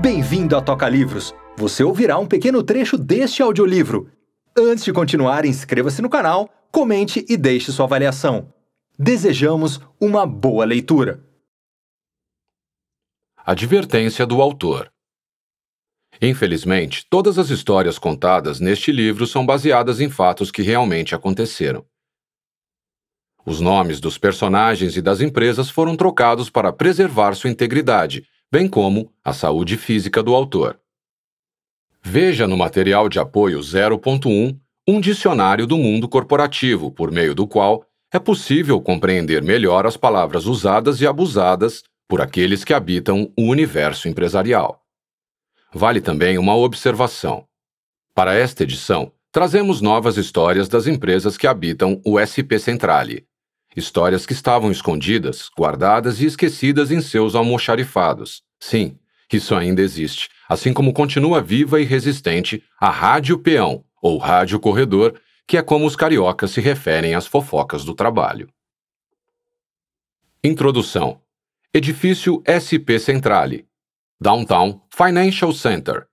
Bem-vindo à Toca Livros! Você ouvirá um pequeno trecho deste audiolivro. Antes de continuar, inscreva-se no canal, comente e deixe sua avaliação. Desejamos uma boa leitura. Advertência do autor. Infelizmente, todas as histórias contadas neste livro são baseadas em fatos que realmente aconteceram. Os nomes dos personagens e das empresas foram trocados para preservar sua integridade bem como a saúde física do autor. Veja no material de apoio 0.1 um dicionário do mundo corporativo, por meio do qual é possível compreender melhor as palavras usadas e abusadas por aqueles que habitam o universo empresarial. Vale também uma observação. Para esta edição, trazemos novas histórias das empresas que habitam o SP Centrale, Histórias que estavam escondidas, guardadas e esquecidas em seus almoxarifados. Sim, isso ainda existe, assim como continua viva e resistente a rádio peão, ou rádio corredor, que é como os cariocas se referem às fofocas do trabalho. Introdução: Edifício SP Centrale, Downtown Financial Center,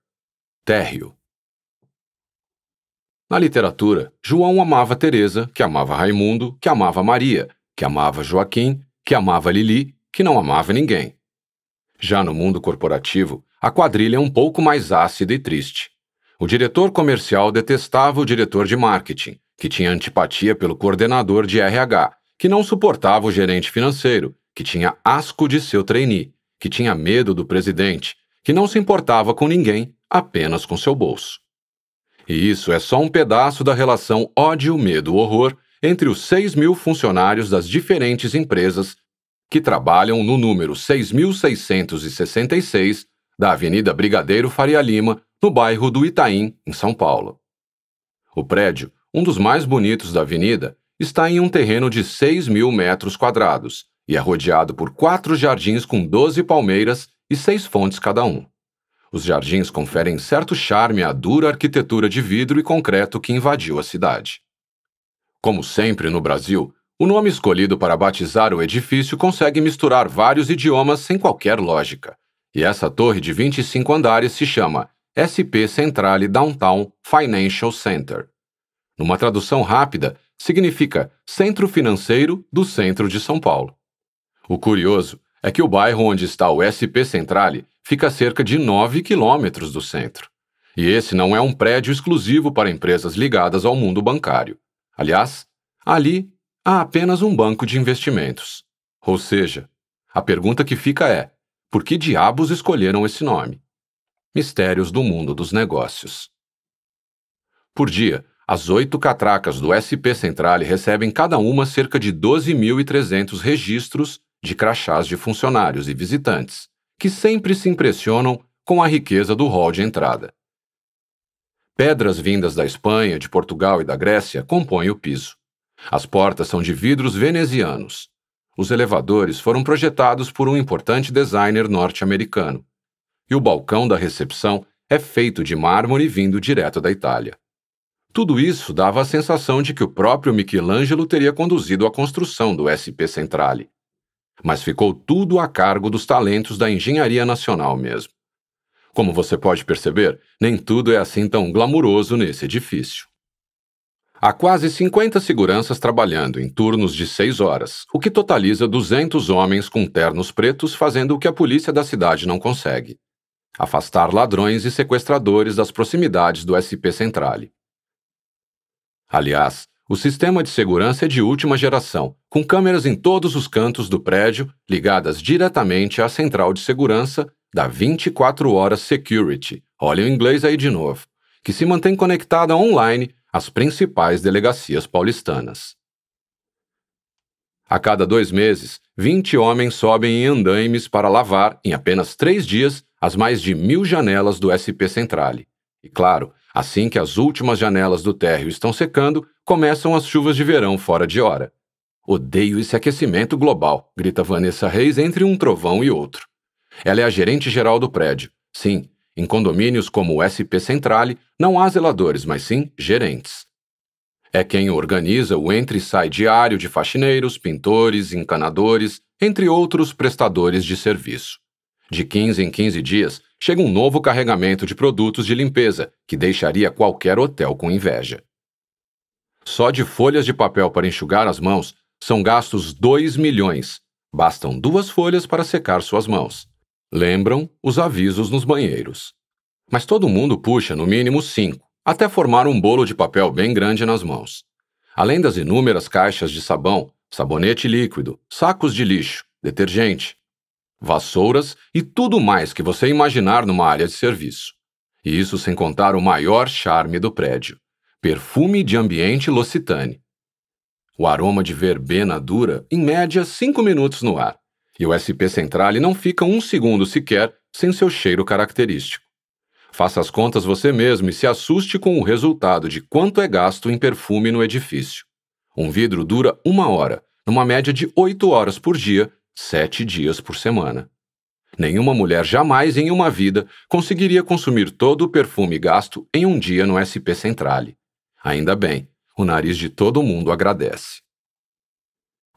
Térreo. Na literatura, João amava Teresa, que amava Raimundo, que amava Maria, que amava Joaquim, que amava Lili, que não amava ninguém. Já no mundo corporativo, a quadrilha é um pouco mais ácida e triste. O diretor comercial detestava o diretor de marketing, que tinha antipatia pelo coordenador de RH, que não suportava o gerente financeiro, que tinha asco de seu trainee, que tinha medo do presidente, que não se importava com ninguém, apenas com seu bolso. E isso é só um pedaço da relação ódio-medo-horror entre os 6 mil funcionários das diferentes empresas que trabalham no número 6.666 da Avenida Brigadeiro Faria Lima, no bairro do Itaim, em São Paulo. O prédio, um dos mais bonitos da avenida, está em um terreno de 6 mil metros quadrados e é rodeado por quatro jardins com 12 palmeiras e seis fontes cada um. Os jardins conferem certo charme à dura arquitetura de vidro e concreto que invadiu a cidade. Como sempre no Brasil, o nome escolhido para batizar o edifício consegue misturar vários idiomas sem qualquer lógica. E essa torre de 25 andares se chama SP Centrale Downtown Financial Center. Numa tradução rápida, significa Centro Financeiro do Centro de São Paulo. O curioso é que o bairro onde está o SP Centrale fica a cerca de 9 quilômetros do centro. E esse não é um prédio exclusivo para empresas ligadas ao mundo bancário. Aliás, ali há apenas um banco de investimentos. Ou seja, a pergunta que fica é: por que diabos escolheram esse nome? Mistérios do mundo dos negócios. Por dia, as oito catracas do SP Central recebem cada uma cerca de 12.300 registros de crachás de funcionários e visitantes, que sempre se impressionam com a riqueza do hall de entrada. Pedras vindas da Espanha, de Portugal e da Grécia compõem o piso. As portas são de vidros venezianos. Os elevadores foram projetados por um importante designer norte-americano. E o balcão da recepção é feito de mármore vindo direto da Itália. Tudo isso dava a sensação de que o próprio Michelangelo teria conduzido a construção do SP Centrale. Mas ficou tudo a cargo dos talentos da engenharia nacional mesmo. Como você pode perceber, nem tudo é assim tão glamuroso nesse edifício. Há quase 50 seguranças trabalhando em turnos de 6 horas, o que totaliza 200 homens com ternos pretos fazendo o que a polícia da cidade não consegue: afastar ladrões e sequestradores das proximidades do SP Centrale. Aliás, o sistema de segurança é de última geração, com câmeras em todos os cantos do prédio ligadas diretamente à central de segurança da 24 Horas Security, olha o inglês aí de novo, que se mantém conectada online às principais delegacias paulistanas. A cada dois meses, 20 homens sobem em andaimes para lavar, em apenas três dias, as mais de mil janelas do SP Centrale. E claro, assim que as últimas janelas do térreo estão secando, começam as chuvas de verão fora de hora. Odeio esse aquecimento global, grita Vanessa Reis entre um trovão e outro. Ela é a gerente geral do prédio. Sim, em condomínios como o SP Centrale, não há zeladores, mas sim gerentes. É quem organiza o entre e sai diário de faxineiros, pintores, encanadores, entre outros prestadores de serviço. De 15 em 15 dias, chega um novo carregamento de produtos de limpeza, que deixaria qualquer hotel com inveja. Só de folhas de papel para enxugar as mãos são gastos 2 milhões. Bastam duas folhas para secar suas mãos. Lembram os avisos nos banheiros. Mas todo mundo puxa no mínimo cinco, até formar um bolo de papel bem grande nas mãos. Além das inúmeras caixas de sabão, sabonete líquido, sacos de lixo, detergente, vassouras e tudo mais que você imaginar numa área de serviço. E isso sem contar o maior charme do prédio: perfume de ambiente L'Occitane. O aroma de verbena dura, em média, cinco minutos no ar, e o SP Centrale não fica um segundo sequer sem seu cheiro característico. Faça as contas você mesmo e se assuste com o resultado de quanto é gasto em perfume no edifício. Um vidro dura uma hora, numa média de oito horas por dia, sete dias por semana. Nenhuma mulher jamais em uma vida conseguiria consumir todo o perfume gasto em um dia no SP Centrale. Ainda bem, o nariz de todo mundo agradece.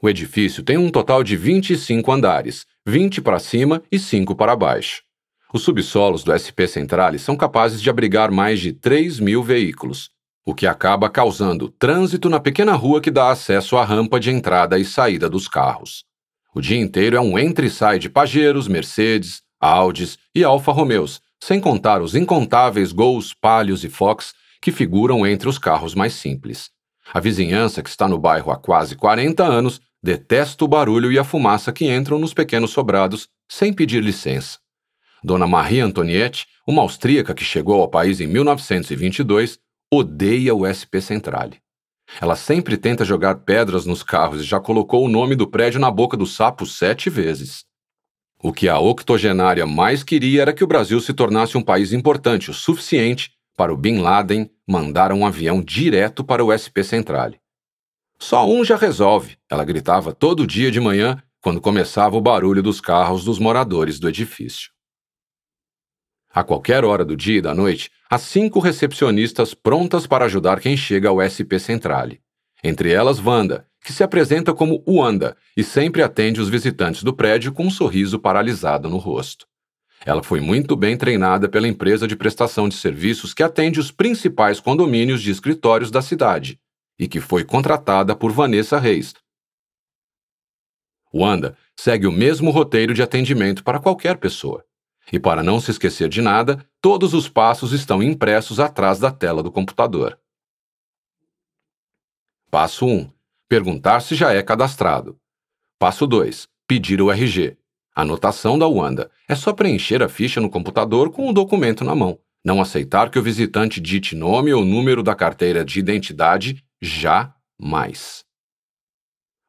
O edifício tem um total de 25 andares, 20 para cima e 5 para baixo. Os subsolos do SP Centrales são capazes de abrigar mais de 3 mil veículos, o que acaba causando trânsito na pequena rua que dá acesso à rampa de entrada e saída dos carros. O dia inteiro é um entre e sai de Pajeros, Mercedes, Audis e Alfa Romeos, sem contar os incontáveis Gols, Palhos e Fox que figuram entre os carros mais simples. A vizinhança, que está no bairro há quase 40 anos, Detesto o barulho e a fumaça que entram nos pequenos sobrados sem pedir licença. Dona Maria Antoniette, uma austríaca que chegou ao país em 1922, odeia o SP Centrale. Ela sempre tenta jogar pedras nos carros e já colocou o nome do prédio na boca do sapo sete vezes. O que a octogenária mais queria era que o Brasil se tornasse um país importante o suficiente para o Bin Laden mandar um avião direto para o SP Centrale. Só um já resolve, ela gritava todo dia de manhã, quando começava o barulho dos carros dos moradores do edifício. A qualquer hora do dia e da noite, há cinco recepcionistas prontas para ajudar quem chega ao SP Centrale. Entre elas, Wanda, que se apresenta como Wanda e sempre atende os visitantes do prédio com um sorriso paralisado no rosto. Ela foi muito bem treinada pela empresa de prestação de serviços que atende os principais condomínios de escritórios da cidade e que foi contratada por Vanessa Reis. Wanda segue o mesmo roteiro de atendimento para qualquer pessoa. E para não se esquecer de nada, todos os passos estão impressos atrás da tela do computador. Passo 1. Perguntar se já é cadastrado. Passo 2. Pedir o RG. Anotação da Wanda. É só preencher a ficha no computador com o documento na mão. Não aceitar que o visitante dite nome ou número da carteira de identidade Jamais.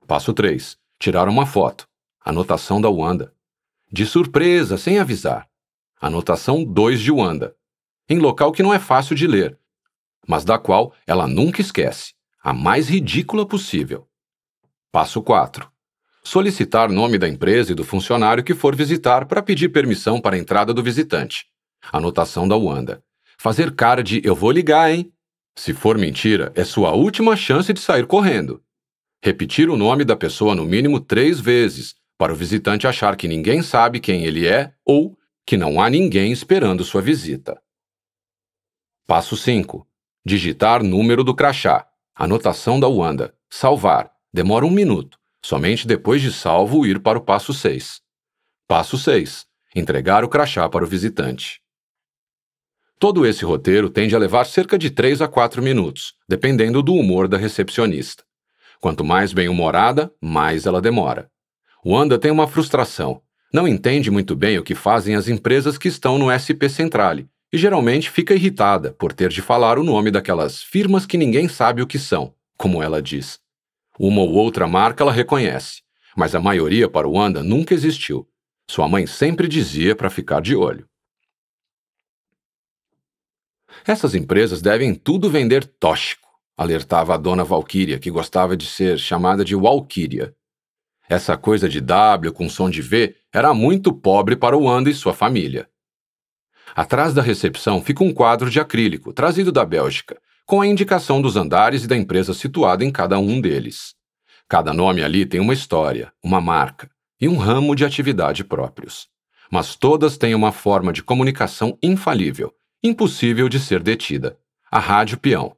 Passo 3. Tirar uma foto. Anotação da Wanda. De surpresa, sem avisar. Anotação 2 de Wanda. Em local que não é fácil de ler, mas da qual ela nunca esquece, a mais ridícula possível. Passo 4. Solicitar nome da empresa e do funcionário que for visitar para pedir permissão para a entrada do visitante. Anotação da Wanda. Fazer cara de eu vou ligar, hein? Se for mentira, é sua última chance de sair correndo. Repetir o nome da pessoa no mínimo três vezes, para o visitante achar que ninguém sabe quem ele é ou que não há ninguém esperando sua visita. Passo 5. Digitar número do crachá. Anotação da Wanda. Salvar. Demora um minuto. Somente depois de salvo ir para o passo 6. Passo 6. Entregar o crachá para o visitante. Todo esse roteiro tende a levar cerca de 3 a 4 minutos, dependendo do humor da recepcionista. Quanto mais bem-humorada, mais ela demora. Wanda tem uma frustração. Não entende muito bem o que fazem as empresas que estão no SP Centrale e geralmente fica irritada por ter de falar o nome daquelas firmas que ninguém sabe o que são, como ela diz. Uma ou outra marca ela reconhece, mas a maioria para Wanda nunca existiu. Sua mãe sempre dizia para ficar de olho. Essas empresas devem tudo vender tóxico, alertava a dona Valquíria, que gostava de ser chamada de Walquíria. Essa coisa de W com som de V era muito pobre para o Ando e sua família. Atrás da recepção fica um quadro de acrílico, trazido da Bélgica, com a indicação dos andares e da empresa situada em cada um deles. Cada nome ali tem uma história, uma marca e um ramo de atividade próprios. Mas todas têm uma forma de comunicação infalível, impossível de ser detida a rádio peão.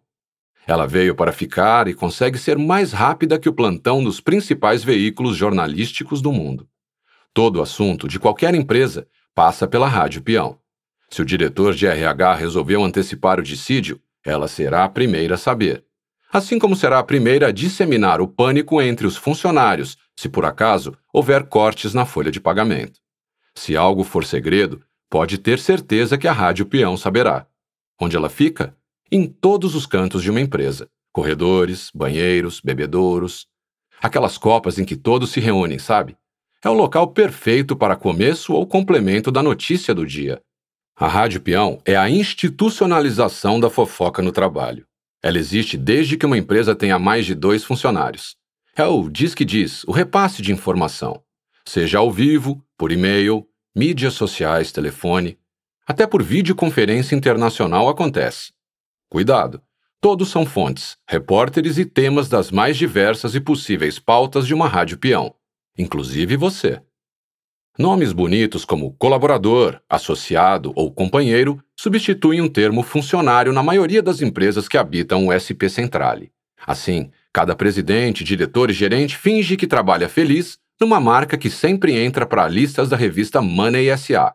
Ela veio para ficar e consegue ser mais rápida que o plantão dos principais veículos jornalísticos do mundo. Todo assunto de qualquer empresa passa pela rádio peão. Se o diretor de RH resolveu antecipar o dissídio, ela será a primeira a saber. Assim como será a primeira a disseminar o pânico entre os funcionários, se por acaso houver cortes na folha de pagamento. Se algo for segredo, pode ter certeza que a Rádio Peão saberá. Onde ela fica? Em todos os cantos de uma empresa: corredores, banheiros, bebedouros. Aquelas copas em que todos se reúnem, sabe? É o local perfeito para começo ou complemento da notícia do dia. A Rádio Peão é a institucionalização da fofoca no trabalho. Ela existe desde que uma empresa tenha mais de dois funcionários. É o diz que diz, o repasse de informação, seja ao vivo, por e-mail, mídias sociais, telefone, até por videoconferência internacional acontece. Cuidado! Todos são fontes, repórteres e temas das mais diversas e possíveis pautas de uma rádio peão, inclusive você. Nomes bonitos como colaborador, associado ou companheiro substituem um termo funcionário na maioria das empresas que habitam o SP Centrale. Assim, cada presidente, diretor e gerente finge que trabalha feliz numa marca que sempre entra para listas da revista Money SA,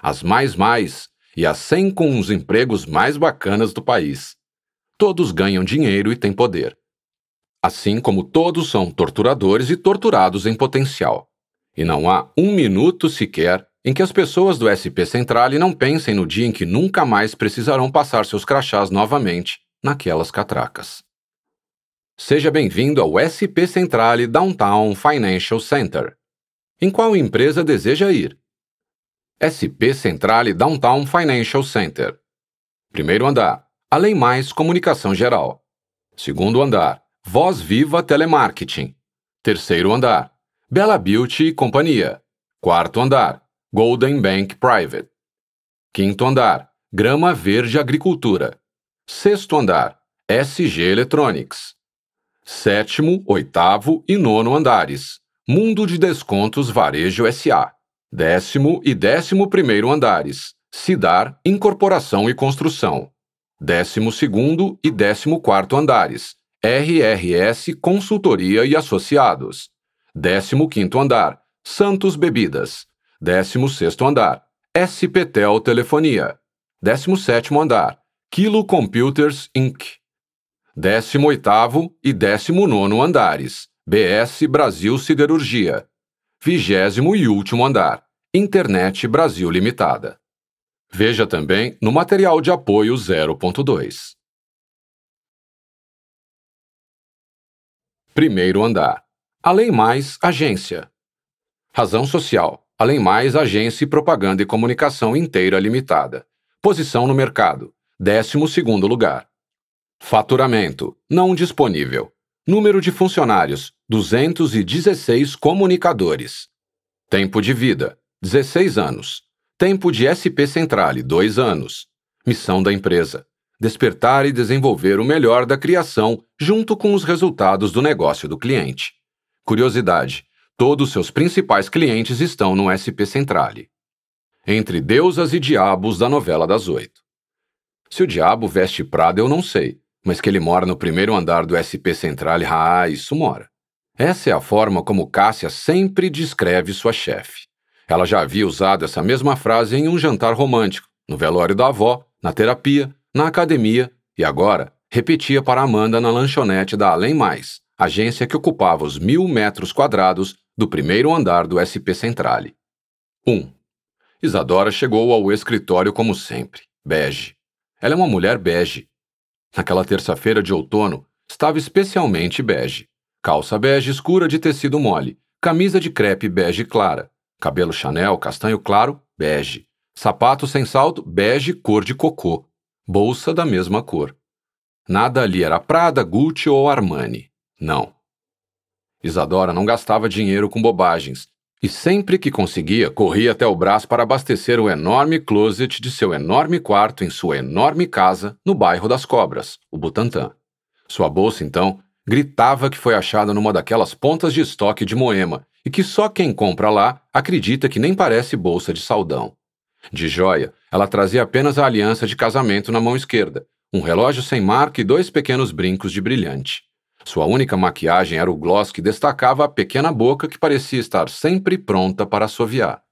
as mais mais e as 100 com os empregos mais bacanas do país. Todos ganham dinheiro e têm poder. Assim como todos são torturadores e torturados em potencial. E não há um minuto sequer em que as pessoas do SP Central não pensem no dia em que nunca mais precisarão passar seus crachás novamente naquelas catracas. Seja bem-vindo ao SP Centrale Downtown Financial Center. Em qual empresa deseja ir? SP Centrale Downtown Financial Center. Primeiro andar, Além Mais Comunicação Geral. Segundo andar, Voz Viva Telemarketing. Terceiro andar, Bella Beauty e Companhia. Quarto andar, Golden Bank Private. Quinto andar, Grama Verde Agricultura. Sexto andar, SG Electronics sétimo, oitavo e nono andares. Mundo de Descontos Varejo S.A. Décimo e décimo primeiro andares. Cidar, Incorporação e Construção. Décimo segundo e décimo quarto andares. RRS Consultoria e Associados. Décimo quinto andar. Santos Bebidas. Décimo sexto andar. SPTEL Telefonia. Décimo sétimo andar. Kilo Computers Inc. 18º e 19º andares, BS Brasil Siderurgia, vigésimo e último andar, Internet Brasil Limitada. Veja também no material de apoio 0.2. Primeiro andar. Além mais, agência. Razão social. Além mais, agência e propaganda e comunicação inteira limitada. Posição no mercado. 12 segundo lugar. Faturamento não disponível. Número de funcionários: 216 comunicadores. Tempo de vida: 16 anos. Tempo de SP Centrale: 2 anos. Missão da empresa: despertar e desenvolver o melhor da criação junto com os resultados do negócio do cliente. Curiosidade: todos seus principais clientes estão no SP Centrale. Entre deusas e diabos da novela das oito. Se o diabo veste prado, eu não sei, mas que ele mora no primeiro andar do SP Central. Ah, isso mora. Essa é a forma como Cássia sempre descreve sua chefe. Ela já havia usado essa mesma frase em um jantar romântico, no velório da avó, na terapia, na academia e agora repetia para Amanda na lanchonete da Além Mais, agência que ocupava os mil metros quadrados do primeiro andar do SP Centrale. 1. Um, Isadora chegou ao escritório como sempre, bege. Ela é uma mulher bege, Naquela terça-feira de outono, estava especialmente bege. Calça bege escura de tecido mole, camisa de crepe bege clara, cabelo Chanel castanho claro, bege, sapato sem salto, bege cor de cocô, bolsa da mesma cor. Nada ali era Prada, Gucci ou Armani. Não. Isadora não gastava dinheiro com bobagens e sempre que conseguia, corria até o Brás para abastecer o enorme closet de seu enorme quarto em sua enorme casa no bairro das Cobras, o Butantã. Sua bolsa, então, gritava que foi achada numa daquelas pontas de estoque de Moema e que só quem compra lá acredita que nem parece bolsa de saldão. De joia, ela trazia apenas a aliança de casamento na mão esquerda, um relógio sem marca e dois pequenos brincos de brilhante. Sua única maquiagem era o gloss que destacava a pequena boca que parecia estar sempre pronta para assoviar.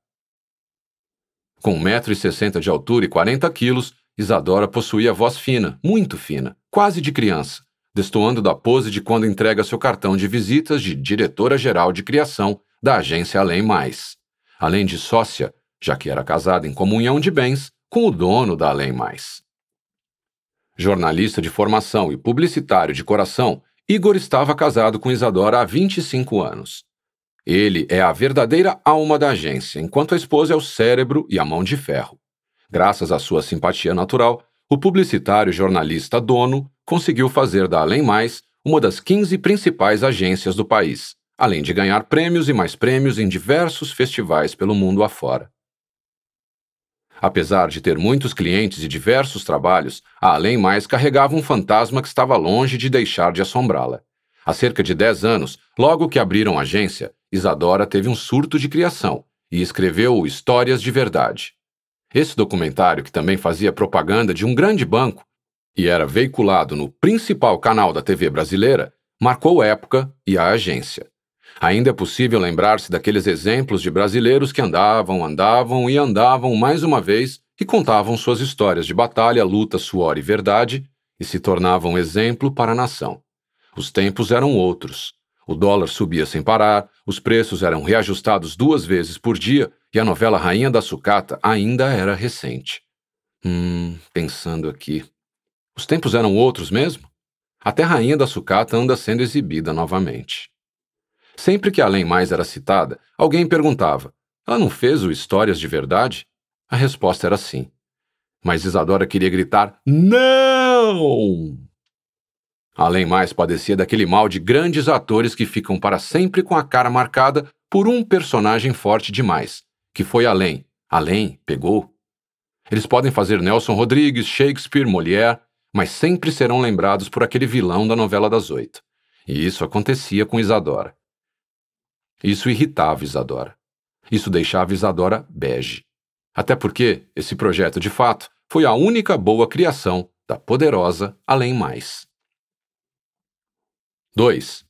Com 1,60m de altura e 40 quilos, Isadora possuía voz fina, muito fina, quase de criança, destoando da pose de quando entrega seu cartão de visitas de diretora-geral de criação da agência Além Mais. Além de sócia, já que era casada em comunhão de bens com o dono da Além Mais. Jornalista de formação e publicitário de coração, Igor estava casado com Isadora há 25 anos. Ele é a verdadeira alma da agência, enquanto a esposa é o cérebro e a mão de ferro. Graças à sua simpatia natural, o publicitário e jornalista dono conseguiu fazer da Além Mais uma das 15 principais agências do país, além de ganhar prêmios e mais prêmios em diversos festivais pelo mundo afora. Apesar de ter muitos clientes e diversos trabalhos, a Além Mais carregava um fantasma que estava longe de deixar de assombrá-la. Há cerca de 10 anos, logo que abriram a agência, Isadora teve um surto de criação e escreveu Histórias de Verdade. Esse documentário, que também fazia propaganda de um grande banco e era veiculado no principal canal da TV brasileira, marcou época e a agência. Ainda é possível lembrar-se daqueles exemplos de brasileiros que andavam, andavam e andavam mais uma vez e contavam suas histórias de batalha, luta, suor e verdade e se tornavam exemplo para a nação. Os tempos eram outros. O dólar subia sem parar, os preços eram reajustados duas vezes por dia e a novela Rainha da Sucata ainda era recente. Hum, pensando aqui. Os tempos eram outros mesmo? Até Rainha da Sucata anda sendo exibida novamente. Sempre que Além Mais era citada, alguém perguntava: Ela não fez o Histórias de Verdade? A resposta era sim. Mas Isadora queria gritar: Não! Além mais, padecia daquele mal de grandes atores que ficam para sempre com a cara marcada por um personagem forte demais, que foi além. Além, pegou. Eles podem fazer Nelson Rodrigues, Shakespeare, Molière, mas sempre serão lembrados por aquele vilão da novela das oito. E isso acontecia com Isadora. Isso irritava Isadora. Isso deixava Isadora bege. Até porque esse projeto, de fato, foi a única boa criação da poderosa Além Mais. 2.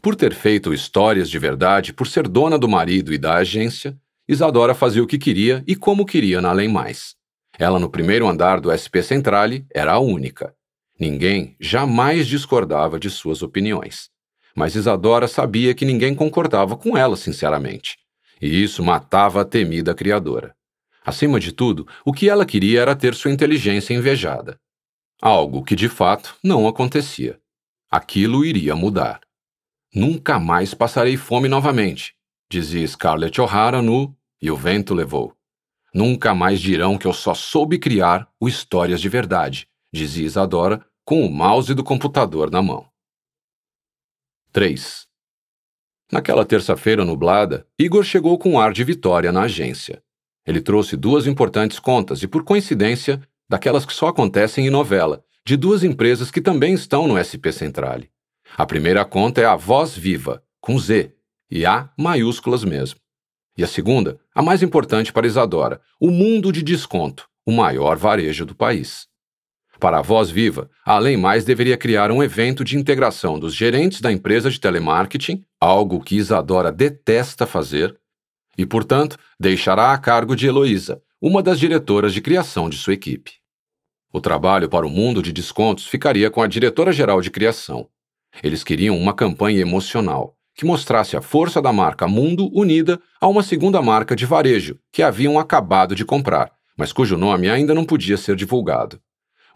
Por ter feito histórias de verdade, por ser dona do marido e da agência, Isadora fazia o que queria e como queria na Além Mais. Ela, no primeiro andar do SP Centrale, era a única. Ninguém jamais discordava de suas opiniões mas Isadora sabia que ninguém concordava com ela, sinceramente. E isso matava a temida criadora. Acima de tudo, o que ela queria era ter sua inteligência invejada. Algo que de fato não acontecia. Aquilo iria mudar. Nunca mais passarei fome novamente, dizia Scarlett O'Hara no E o Vento Levou. Nunca mais dirão que eu só soube criar o Histórias de Verdade, dizia Isadora, com o mouse do computador na mão. 3. Naquela terça-feira nublada, Igor chegou com um ar de vitória na agência. Ele trouxe duas importantes contas e, por coincidência, daquelas que só acontecem em novela, de duas empresas que também estão no SP Centrale. A primeira conta é a Voz Viva, com Z, e A maiúsculas mesmo. E a segunda, a mais importante para Isadora, o Mundo de Desconto, o maior varejo do país. Para a Voz Viva, a Além Mais deveria criar um evento de integração dos gerentes da empresa de telemarketing, algo que Isadora detesta fazer, e, portanto, deixará a cargo de Heloísa, uma das diretoras de criação de sua equipe. O trabalho para o mundo de descontos ficaria com a diretora-geral de criação. Eles queriam uma campanha emocional, que mostrasse a força da marca Mundo unida a uma segunda marca de varejo que haviam acabado de comprar, mas cujo nome ainda não podia ser divulgado.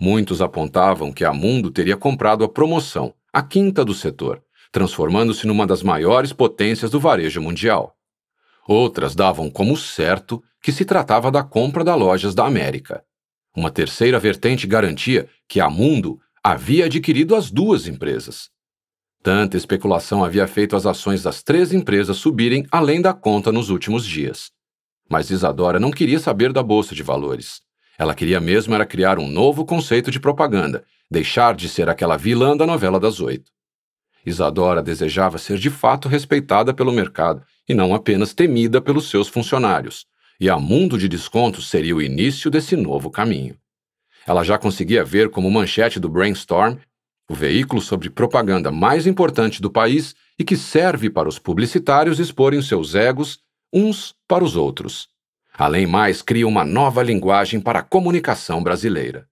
Muitos apontavam que a Mundo teria comprado a promoção, a quinta do setor, transformando-se numa das maiores potências do varejo mundial. Outras davam como certo que se tratava da compra da Lojas da América. Uma terceira vertente garantia que a Mundo havia adquirido as duas empresas. Tanta especulação havia feito as ações das três empresas subirem além da conta nos últimos dias. Mas Isadora não queria saber da bolsa de valores. Ela queria mesmo era criar um novo conceito de propaganda, deixar de ser aquela vilã da novela das oito. Isadora desejava ser de fato respeitada pelo mercado e não apenas temida pelos seus funcionários, e a Mundo de Descontos seria o início desse novo caminho. Ela já conseguia ver como manchete do Brainstorm o veículo sobre propaganda mais importante do país e que serve para os publicitários exporem seus egos uns para os outros. Além mais, cria uma nova linguagem para a comunicação brasileira.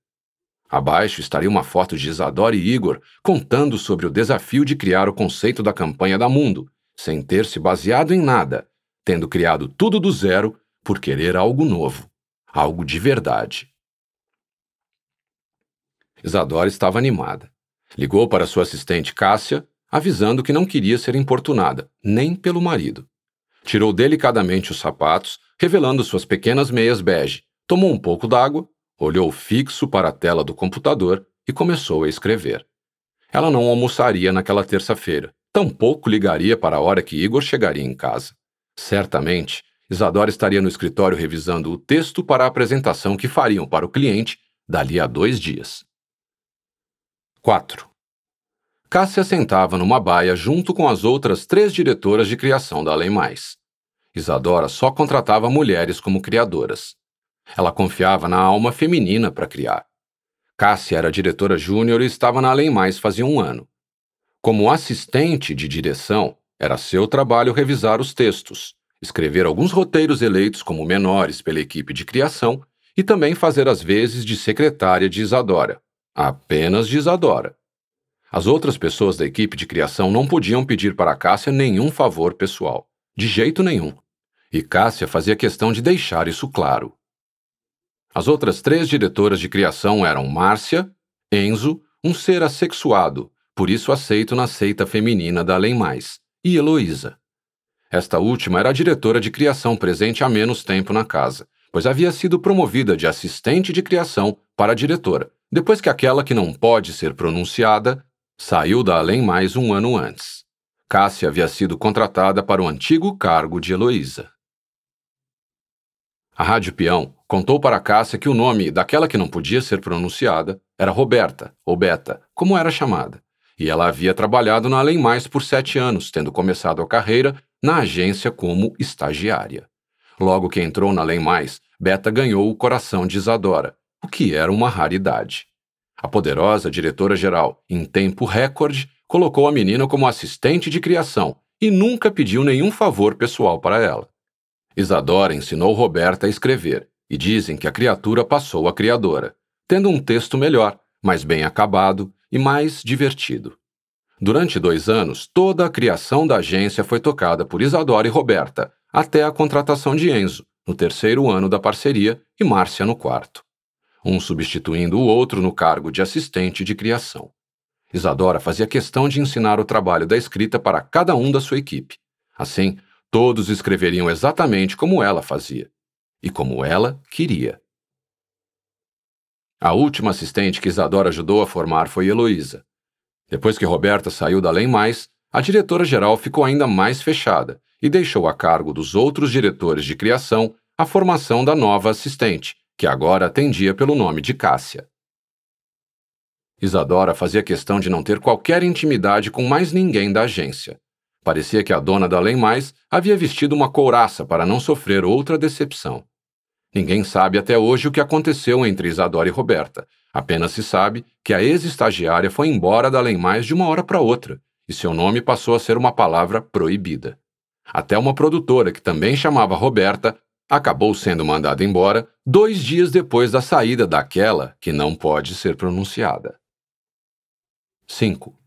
Abaixo estaria uma foto de Isadora e Igor contando sobre o desafio de criar o conceito da campanha da Mundo, sem ter se baseado em nada, tendo criado tudo do zero por querer algo novo, algo de verdade. Isadora estava animada. Ligou para sua assistente Cássia, avisando que não queria ser importunada, nem pelo marido. Tirou delicadamente os sapatos revelando suas pequenas meias bege, tomou um pouco d'água, olhou fixo para a tela do computador e começou a escrever. Ela não almoçaria naquela terça-feira, tampouco ligaria para a hora que Igor chegaria em casa. Certamente, Isadora estaria no escritório revisando o texto para a apresentação que fariam para o cliente dali a dois dias. 4. Cássia sentava numa baia junto com as outras três diretoras de criação da Lei Mais. Isadora só contratava mulheres como criadoras. Ela confiava na alma feminina para criar. Cássia era diretora júnior e estava na Além Mais fazia um ano. Como assistente de direção, era seu trabalho revisar os textos, escrever alguns roteiros eleitos como menores pela equipe de criação e também fazer as vezes de secretária de Isadora. Apenas de Isadora. As outras pessoas da equipe de criação não podiam pedir para Cássia nenhum favor pessoal. De jeito nenhum e Cássia fazia questão de deixar isso claro. As outras três diretoras de criação eram Márcia, Enzo, um ser assexuado, por isso aceito na seita feminina da Além Mais, e Heloísa. Esta última era a diretora de criação presente há menos tempo na casa, pois havia sido promovida de assistente de criação para diretora, depois que aquela que não pode ser pronunciada saiu da Além Mais um ano antes. Cássia havia sido contratada para o antigo cargo de Heloísa. A Rádio Peão contou para Cássia que o nome daquela que não podia ser pronunciada era Roberta, ou Beta, como era chamada, e ela havia trabalhado na Além Mais por sete anos, tendo começado a carreira na agência como estagiária. Logo que entrou na Além Mais, Beta ganhou o coração de Isadora, o que era uma raridade. A poderosa diretora-geral, em tempo recorde, colocou a menina como assistente de criação e nunca pediu nenhum favor pessoal para ela. Isadora ensinou Roberta a escrever, e dizem que a criatura passou a criadora, tendo um texto melhor, mais bem acabado e mais divertido. Durante dois anos, toda a criação da agência foi tocada por Isadora e Roberta, até a contratação de Enzo, no terceiro ano da parceria, e Márcia no quarto. Um substituindo o outro no cargo de assistente de criação. Isadora fazia questão de ensinar o trabalho da escrita para cada um da sua equipe. Assim, Todos escreveriam exatamente como ela fazia e como ela queria. A última assistente que Isadora ajudou a formar foi Heloísa. Depois que Roberta saiu da Lei Mais, a diretora-geral ficou ainda mais fechada e deixou a cargo dos outros diretores de criação a formação da nova assistente, que agora atendia pelo nome de Cássia. Isadora fazia questão de não ter qualquer intimidade com mais ninguém da agência. Parecia que a dona da Além Mais havia vestido uma couraça para não sofrer outra decepção. Ninguém sabe até hoje o que aconteceu entre Isadora e Roberta. Apenas se sabe que a ex-estagiária foi embora da Além Mais de uma hora para outra, e seu nome passou a ser uma palavra proibida. Até uma produtora, que também chamava Roberta, acabou sendo mandada embora dois dias depois da saída daquela que não pode ser pronunciada. 5.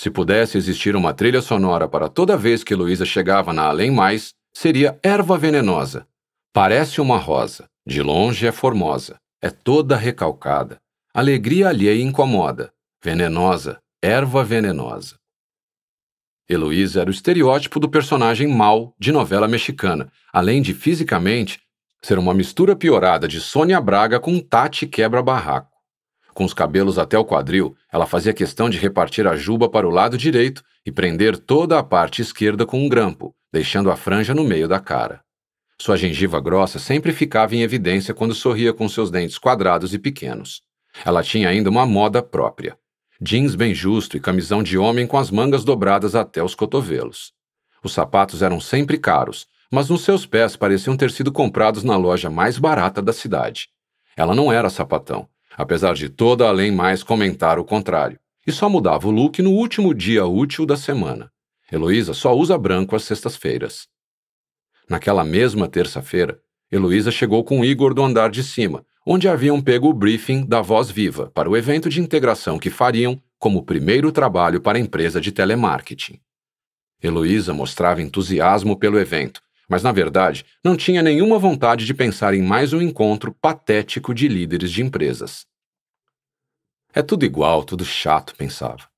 Se pudesse existir uma trilha sonora para toda vez que Luísa chegava na Além Mais, seria Erva Venenosa. Parece uma rosa, de longe é formosa, é toda recalcada. Alegria alheia incomoda, venenosa, erva venenosa. Heloísa era o estereótipo do personagem mau de novela mexicana, além de fisicamente ser uma mistura piorada de Sônia Braga com Tati Quebra Barraco. Com os cabelos até o quadril, ela fazia questão de repartir a juba para o lado direito e prender toda a parte esquerda com um grampo, deixando a franja no meio da cara. Sua gengiva grossa sempre ficava em evidência quando sorria com seus dentes quadrados e pequenos. Ela tinha ainda uma moda própria. Jeans bem justo e camisão de homem com as mangas dobradas até os cotovelos. Os sapatos eram sempre caros, mas nos seus pés pareciam ter sido comprados na loja mais barata da cidade. Ela não era sapatão, apesar de toda a além mais comentar o contrário, e só mudava o look no último dia útil da semana. Heloísa só usa branco às sextas-feiras. Naquela mesma terça-feira, Heloísa chegou com Igor do andar de cima, onde haviam pego o briefing da Voz Viva para o evento de integração que fariam como primeiro trabalho para a empresa de telemarketing. Heloísa mostrava entusiasmo pelo evento mas na verdade não tinha nenhuma vontade de pensar em mais um encontro patético de líderes de empresas. É tudo igual, tudo chato, pensava.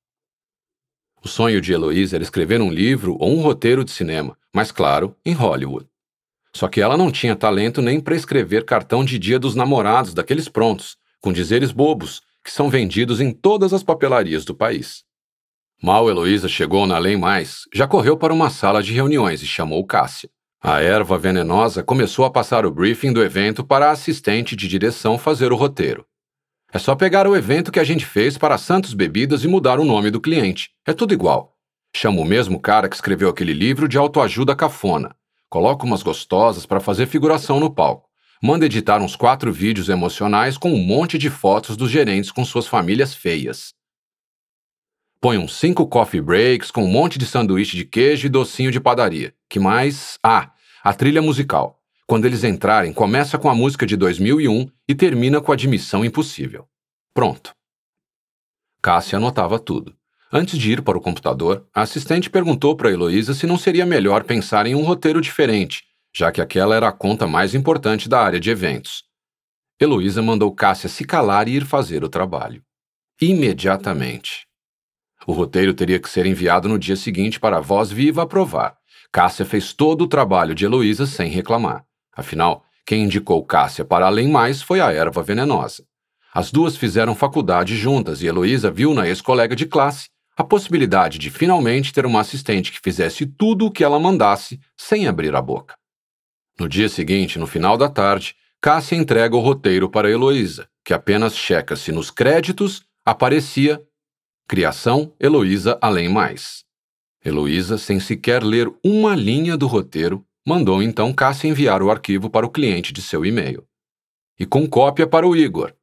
O sonho de Heloísa era escrever um livro ou um roteiro de cinema, mas claro, em Hollywood. Só que ela não tinha talento nem para escrever cartão de dia dos namorados daqueles prontos, com dizeres bobos, que são vendidos em todas as papelarias do país. Mal Heloísa chegou na Além Mais, já correu para uma sala de reuniões e chamou Cássia. A erva venenosa começou a passar o briefing do evento para a assistente de direção fazer o roteiro. É só pegar o evento que a gente fez para Santos Bebidas e mudar o nome do cliente. É tudo igual. Chama o mesmo cara que escreveu aquele livro de autoajuda cafona. Coloca umas gostosas para fazer figuração no palco. Manda editar uns quatro vídeos emocionais com um monte de fotos dos gerentes com suas famílias feias. Põe uns cinco coffee breaks com um monte de sanduíche de queijo e docinho de padaria. Que mais? Ah, a trilha musical. Quando eles entrarem, começa com a música de 2001 e termina com a admissão Impossível. Pronto. Cássia anotava tudo. Antes de ir para o computador, a assistente perguntou para Heloísa se não seria melhor pensar em um roteiro diferente, já que aquela era a conta mais importante da área de eventos. Heloísa mandou Cássia se calar e ir fazer o trabalho. Imediatamente. O roteiro teria que ser enviado no dia seguinte para a Voz Viva aprovar. Cássia fez todo o trabalho de Heloísa sem reclamar. Afinal, quem indicou Cássia para além mais foi a erva venenosa. As duas fizeram faculdade juntas e Heloísa viu na ex-colega de classe a possibilidade de finalmente ter uma assistente que fizesse tudo o que ela mandasse sem abrir a boca. No dia seguinte, no final da tarde, Cássia entrega o roteiro para Heloísa, que apenas checa se nos créditos aparecia Criação, Heloísa Além Mais. Heloísa, sem sequer ler uma linha do roteiro, mandou então Cássia enviar o arquivo para o cliente de seu e-mail. E com cópia para o Igor.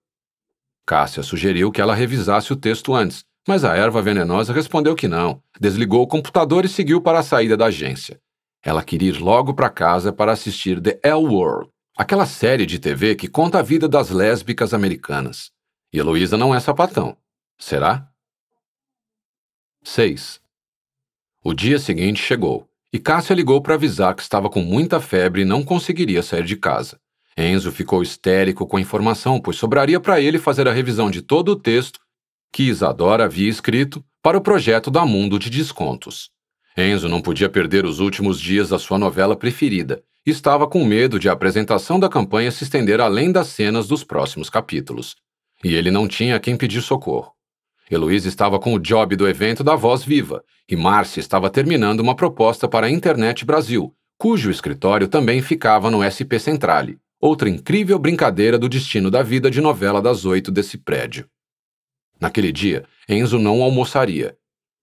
Cássia sugeriu que ela revisasse o texto antes, mas a erva venenosa respondeu que não, desligou o computador e seguiu para a saída da agência. Ela queria ir logo para casa para assistir The L World, aquela série de TV que conta a vida das lésbicas americanas. E Heloísa não é sapatão. Será? 6. O dia seguinte chegou, e Cássia ligou para avisar que estava com muita febre e não conseguiria sair de casa. Enzo ficou histérico com a informação, pois sobraria para ele fazer a revisão de todo o texto que Isadora havia escrito para o projeto da Mundo de Descontos. Enzo não podia perder os últimos dias da sua novela preferida e estava com medo de a apresentação da campanha se estender além das cenas dos próximos capítulos. E ele não tinha quem pedir socorro. Heloísa estava com o job do evento da Voz Viva e Márcia estava terminando uma proposta para a Internet Brasil, cujo escritório também ficava no SP Centrale, outra incrível brincadeira do destino da vida de novela das oito desse prédio. Naquele dia, Enzo não almoçaria.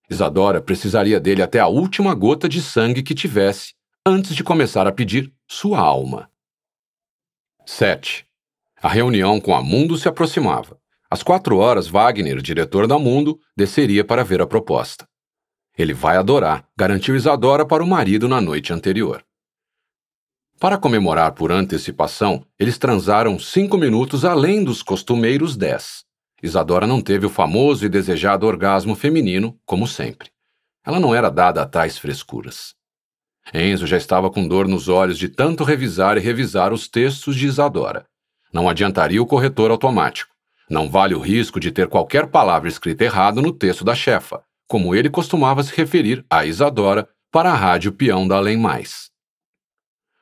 Isadora precisaria dele até a última gota de sangue que tivesse antes de começar a pedir sua alma. 7. A reunião com a Mundo se aproximava. Às quatro horas, Wagner, diretor da Mundo, desceria para ver a proposta. Ele vai adorar, garantiu Isadora para o marido na noite anterior. Para comemorar por antecipação, eles transaram cinco minutos além dos costumeiros dez. Isadora não teve o famoso e desejado orgasmo feminino, como sempre. Ela não era dada a tais frescuras. Enzo já estava com dor nos olhos de tanto revisar e revisar os textos de Isadora. Não adiantaria o corretor automático. Não vale o risco de ter qualquer palavra escrita errada no texto da chefa, como ele costumava se referir a Isadora para a rádio peão da Além Mais.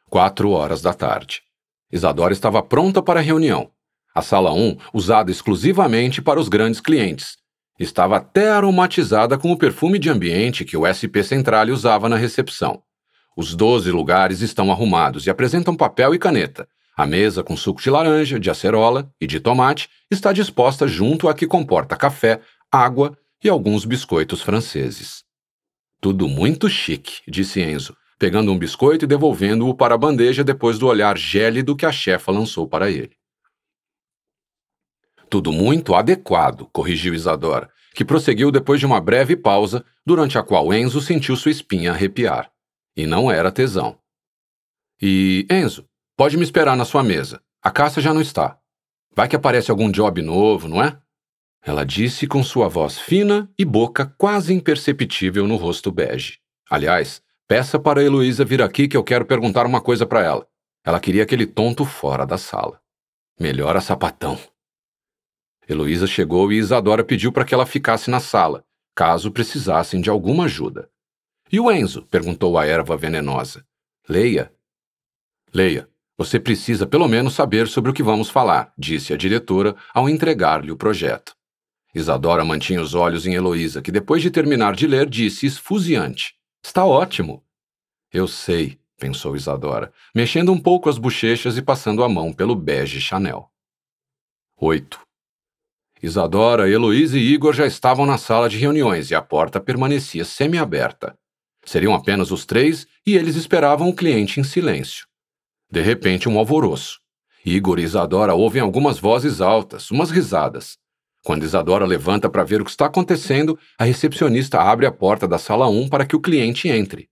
Quatro horas da tarde. Isadora estava pronta para a reunião. A sala 1, usada exclusivamente para os grandes clientes, estava até aromatizada com o perfume de ambiente que o SP Central usava na recepção. Os doze lugares estão arrumados e apresentam papel e caneta, a mesa com suco de laranja, de acerola e de tomate está disposta junto à que comporta café, água e alguns biscoitos franceses. Tudo muito chique, disse Enzo, pegando um biscoito e devolvendo-o para a bandeja depois do olhar gélido que a chefa lançou para ele. Tudo muito adequado, corrigiu Isadora, que prosseguiu depois de uma breve pausa, durante a qual Enzo sentiu sua espinha arrepiar. E não era tesão. E, Enzo, Pode me esperar na sua mesa. A caça já não está. Vai que aparece algum job novo, não é? Ela disse com sua voz fina e boca quase imperceptível no rosto bege. Aliás, peça para a Heloísa vir aqui que eu quero perguntar uma coisa para ela. Ela queria aquele tonto fora da sala. Melhor a sapatão. Heloísa chegou e Isadora pediu para que ela ficasse na sala, caso precisassem de alguma ajuda. E o Enzo? perguntou a erva venenosa. Leia. Leia, você precisa pelo menos saber sobre o que vamos falar, disse a diretora ao entregar-lhe o projeto. Isadora mantinha os olhos em Heloísa, que depois de terminar de ler disse esfuziante: Está ótimo. Eu sei, pensou Isadora, mexendo um pouco as bochechas e passando a mão pelo bege Chanel. 8. Isadora, Heloísa e Igor já estavam na sala de reuniões e a porta permanecia semiaberta. Seriam apenas os três e eles esperavam o cliente em silêncio. De repente, um alvoroço. Igor e Isadora ouvem algumas vozes altas, umas risadas. Quando Isadora levanta para ver o que está acontecendo, a recepcionista abre a porta da sala 1 para que o cliente entre.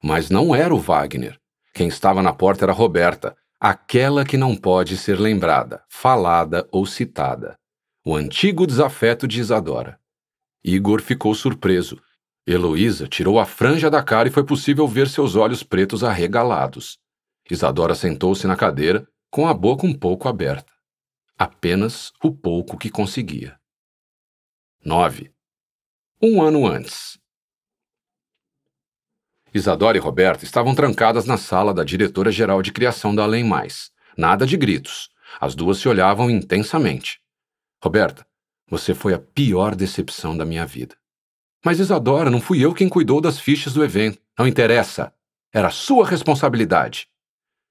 Mas não era o Wagner. Quem estava na porta era Roberta, aquela que não pode ser lembrada, falada ou citada. O antigo desafeto de Isadora. Igor ficou surpreso. Heloísa tirou a franja da cara e foi possível ver seus olhos pretos arregalados. Isadora sentou-se na cadeira, com a boca um pouco aberta. Apenas o pouco que conseguia. 9. Um ano antes. Isadora e Roberta estavam trancadas na sala da diretora-geral de criação da Além Mais. Nada de gritos. As duas se olhavam intensamente. Roberta, você foi a pior decepção da minha vida. Mas Isadora, não fui eu quem cuidou das fichas do evento. Não interessa. Era sua responsabilidade.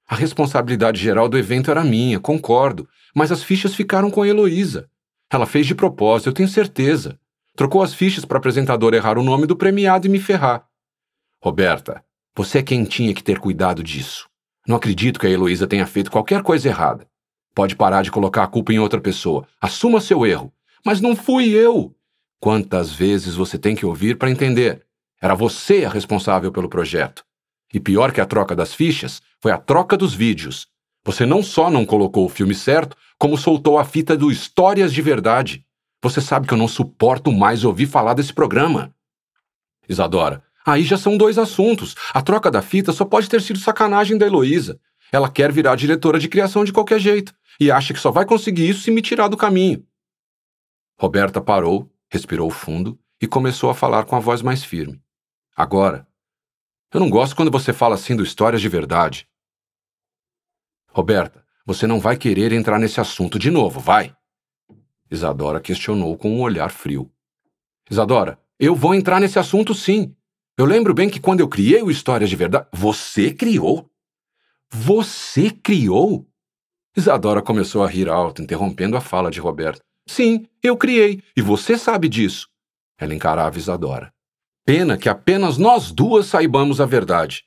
A responsabilidade geral do evento era minha, concordo, mas as fichas ficaram com a Heloísa. Ela fez de propósito, eu tenho certeza. Trocou as fichas para a apresentadora errar o nome do premiado e me ferrar. Roberta, você é quem tinha que ter cuidado disso. Não acredito que a Heloísa tenha feito qualquer coisa errada. Pode parar de colocar a culpa em outra pessoa. Assuma seu erro. Mas não fui eu! Quantas vezes você tem que ouvir para entender? Era você a responsável pelo projeto. E pior que a troca das fichas, foi a troca dos vídeos. Você não só não colocou o filme certo, como soltou a fita do Histórias de Verdade. Você sabe que eu não suporto mais ouvir falar desse programa. Isadora, aí já são dois assuntos. A troca da fita só pode ter sido sacanagem da Heloísa. Ela quer virar diretora de criação de qualquer jeito e acha que só vai conseguir isso se me tirar do caminho. Roberta parou, respirou fundo e começou a falar com a voz mais firme. Agora, eu não gosto quando você fala assim do histórias de verdade. Roberta, você não vai querer entrar nesse assunto de novo, vai? Isadora questionou com um olhar frio. Isadora, eu vou entrar nesse assunto sim. Eu lembro bem que quando eu criei o Histórias de Verdade. Você criou? Você criou? Isadora começou a rir alto, interrompendo a fala de Roberta. Sim, eu criei, e você sabe disso. Ela encarava Isadora. Pena que apenas nós duas saibamos a verdade.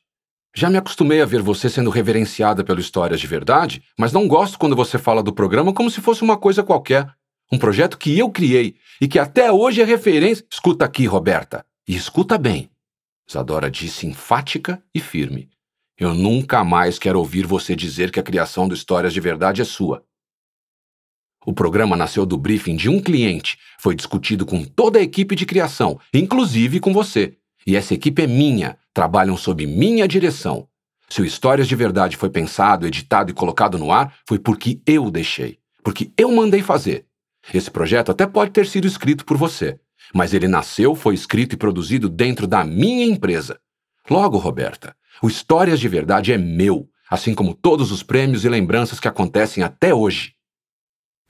Já me acostumei a ver você sendo reverenciada pelo Histórias de Verdade, mas não gosto quando você fala do programa como se fosse uma coisa qualquer. Um projeto que eu criei e que até hoje é referência. Escuta aqui, Roberta, e escuta bem. Isadora disse enfática e firme. Eu nunca mais quero ouvir você dizer que a criação do Histórias de Verdade é sua. O programa nasceu do briefing de um cliente, foi discutido com toda a equipe de criação, inclusive com você. E essa equipe é minha, trabalham sob minha direção. Se o Histórias de Verdade foi pensado, editado e colocado no ar, foi porque eu deixei, porque eu mandei fazer. Esse projeto até pode ter sido escrito por você, mas ele nasceu, foi escrito e produzido dentro da minha empresa. Logo, Roberta, o Histórias de Verdade é meu, assim como todos os prêmios e lembranças que acontecem até hoje.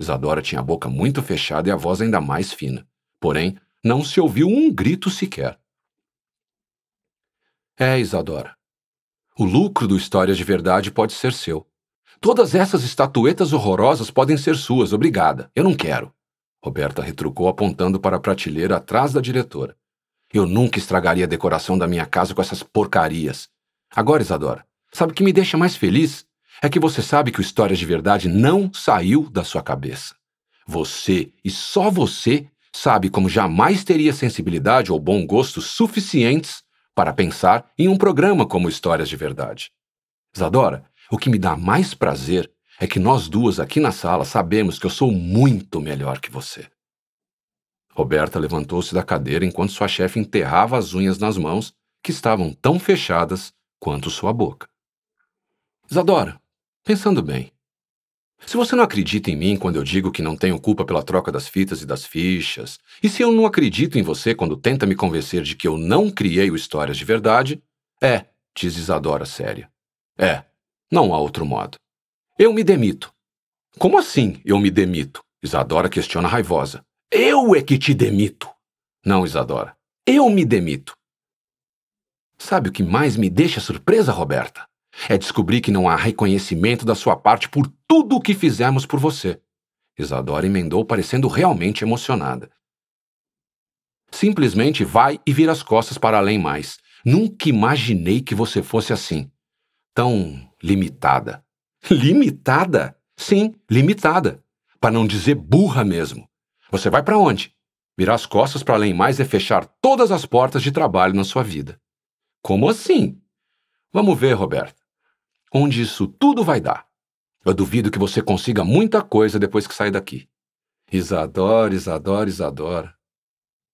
Isadora tinha a boca muito fechada e a voz ainda mais fina. Porém, não se ouviu um grito sequer. É, Isadora. O lucro do história de Verdade pode ser seu. Todas essas estatuetas horrorosas podem ser suas, obrigada. Eu não quero. Roberta retrucou apontando para a prateleira atrás da diretora. Eu nunca estragaria a decoração da minha casa com essas porcarias. Agora, Isadora, sabe o que me deixa mais feliz? é que você sabe que o Histórias de Verdade não saiu da sua cabeça. Você e só você sabe como jamais teria sensibilidade ou bom gosto suficientes para pensar em um programa como Histórias de Verdade. Zadora, o que me dá mais prazer é que nós duas aqui na sala sabemos que eu sou muito melhor que você. Roberta levantou-se da cadeira enquanto sua chefe enterrava as unhas nas mãos, que estavam tão fechadas quanto sua boca. Zadora, Pensando bem, se você não acredita em mim quando eu digo que não tenho culpa pela troca das fitas e das fichas, e se eu não acredito em você quando tenta me convencer de que eu não criei o Histórias de Verdade, é, diz Isadora séria. É, não há outro modo. Eu me demito. Como assim eu me demito? Isadora questiona raivosa. Eu é que te demito. Não, Isadora. Eu me demito. Sabe o que mais me deixa surpresa, Roberta? É descobrir que não há reconhecimento da sua parte por tudo o que fizemos por você. Isadora emendou, parecendo realmente emocionada. Simplesmente vai e vira as costas para além mais. Nunca imaginei que você fosse assim. Tão limitada. Limitada? Sim, limitada. Para não dizer burra mesmo. Você vai para onde? Virar as costas para além mais é fechar todas as portas de trabalho na sua vida. Como assim? Vamos ver, Roberto onde isso tudo vai dar. Eu duvido que você consiga muita coisa depois que sair daqui. Isadora, Isadora, Isadora.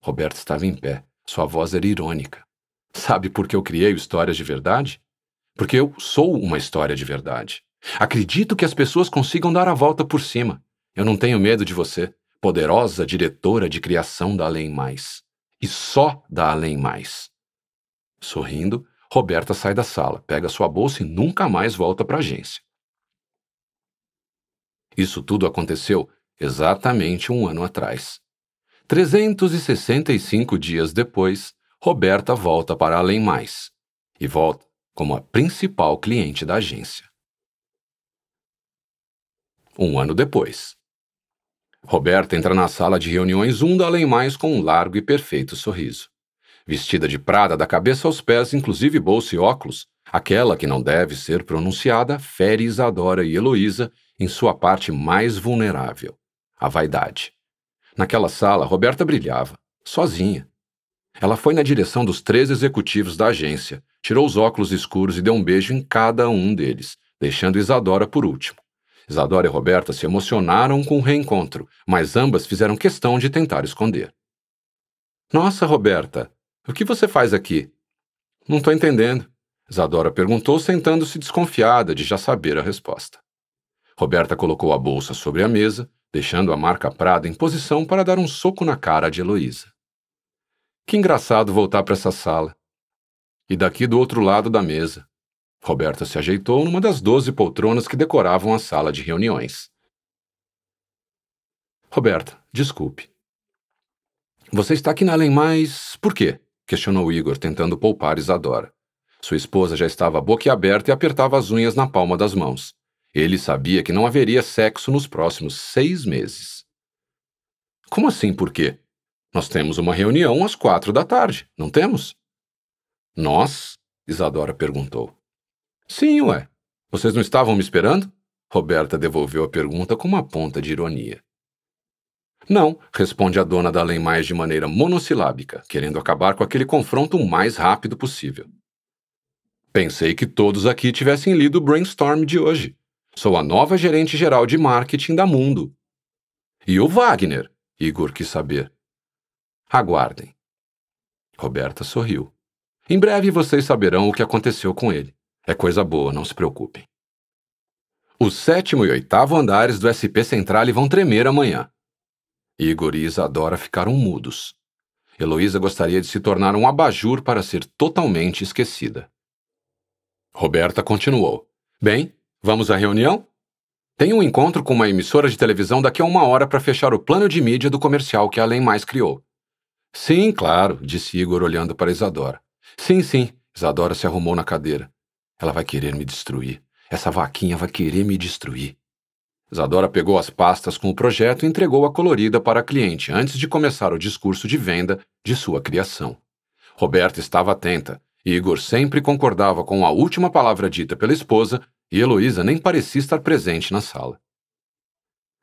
Roberto estava em pé. Sua voz era irônica. Sabe por que eu criei histórias de verdade? Porque eu sou uma história de verdade. Acredito que as pessoas consigam dar a volta por cima. Eu não tenho medo de você, poderosa diretora de criação da Além Mais. E só da Além Mais. Sorrindo, Roberta sai da sala, pega sua bolsa e nunca mais volta para a agência. Isso tudo aconteceu exatamente um ano atrás. 365 dias depois, Roberta volta para Além Mais e volta como a principal cliente da agência. Um ano depois, Roberta entra na sala de reuniões um da Além Mais com um largo e perfeito sorriso vestida de prada da cabeça aos pés, inclusive bolsa e óculos, aquela que não deve ser pronunciada, fere Isadora e Heloísa em sua parte mais vulnerável, a vaidade. Naquela sala, Roberta brilhava, sozinha. Ela foi na direção dos três executivos da agência, tirou os óculos escuros e deu um beijo em cada um deles, deixando Isadora por último. Isadora e Roberta se emocionaram com o reencontro, mas ambas fizeram questão de tentar esconder. Nossa, Roberta, o que você faz aqui? Não estou entendendo. Isadora perguntou, sentando-se desconfiada de já saber a resposta. Roberta colocou a bolsa sobre a mesa, deixando a marca Prada em posição para dar um soco na cara de Heloísa. Que engraçado voltar para essa sala. E daqui do outro lado da mesa. Roberta se ajeitou numa das doze poltronas que decoravam a sala de reuniões. Roberta, desculpe. Você está aqui na Além Mais por quê? Questionou Igor, tentando poupar Isadora. Sua esposa já estava boquiaberta e apertava as unhas na palma das mãos. Ele sabia que não haveria sexo nos próximos seis meses. Como assim por quê? Nós temos uma reunião às quatro da tarde, não temos? Nós? Isadora perguntou. Sim, ué. Vocês não estavam me esperando? Roberta devolveu a pergunta com uma ponta de ironia. Não, responde a dona da mais de maneira monossilábica, querendo acabar com aquele confronto o mais rápido possível. Pensei que todos aqui tivessem lido o brainstorm de hoje. Sou a nova gerente geral de marketing da Mundo. E o Wagner? Igor quis saber. Aguardem. Roberta sorriu. Em breve vocês saberão o que aconteceu com ele. É coisa boa, não se preocupem. Os sétimo e oitavo andares do SP Central vão tremer amanhã. Igor e Isadora ficaram mudos. Heloísa gostaria de se tornar um abajur para ser totalmente esquecida. Roberta continuou. Bem, vamos à reunião? Tenho um encontro com uma emissora de televisão daqui a uma hora para fechar o plano de mídia do comercial que a Além Mais criou. Sim, claro, disse Igor olhando para Isadora. Sim, sim. Isadora se arrumou na cadeira. Ela vai querer me destruir. Essa vaquinha vai querer me destruir. Isadora pegou as pastas com o projeto e entregou a colorida para a cliente antes de começar o discurso de venda de sua criação. Roberta estava atenta. Igor sempre concordava com a última palavra dita pela esposa e Heloísa nem parecia estar presente na sala.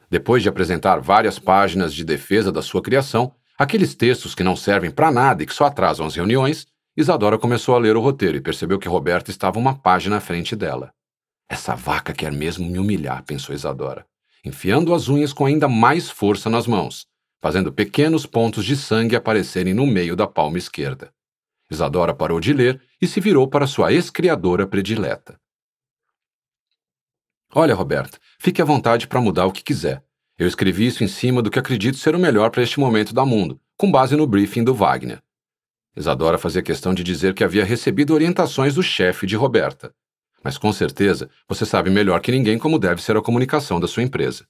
Depois de apresentar várias páginas de defesa da sua criação, aqueles textos que não servem para nada e que só atrasam as reuniões, Isadora começou a ler o roteiro e percebeu que Roberta estava uma página à frente dela. Essa vaca quer mesmo me humilhar, pensou Isadora, enfiando as unhas com ainda mais força nas mãos, fazendo pequenos pontos de sangue aparecerem no meio da palma esquerda. Isadora parou de ler e se virou para sua ex-criadora predileta. Olha, Roberta, fique à vontade para mudar o que quiser. Eu escrevi isso em cima do que acredito ser o melhor para este momento da mundo, com base no briefing do Wagner. Isadora fazia questão de dizer que havia recebido orientações do chefe de Roberta, mas com certeza você sabe melhor que ninguém como deve ser a comunicação da sua empresa.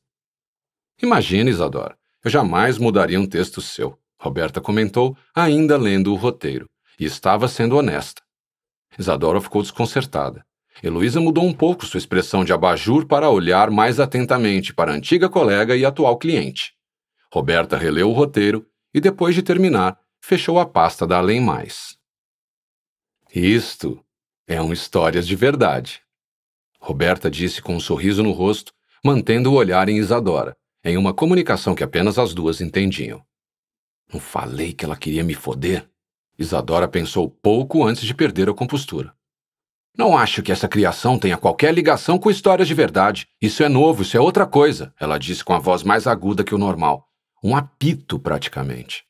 Imagine, Isadora, eu jamais mudaria um texto seu, Roberta comentou, ainda lendo o roteiro, e estava sendo honesta. Isadora ficou desconcertada. Heloísa mudou um pouco sua expressão de abajur para olhar mais atentamente para a antiga colega e atual cliente. Roberta releu o roteiro e, depois de terminar, fechou a pasta da Além Mais. Isto é um Histórias de Verdade. Roberta disse com um sorriso no rosto, mantendo o olhar em Isadora, em uma comunicação que apenas as duas entendiam. Não falei que ela queria me foder? Isadora pensou pouco antes de perder a compostura. Não acho que essa criação tenha qualquer ligação com histórias de verdade. Isso é novo, isso é outra coisa, ela disse com a voz mais aguda que o normal. Um apito, praticamente.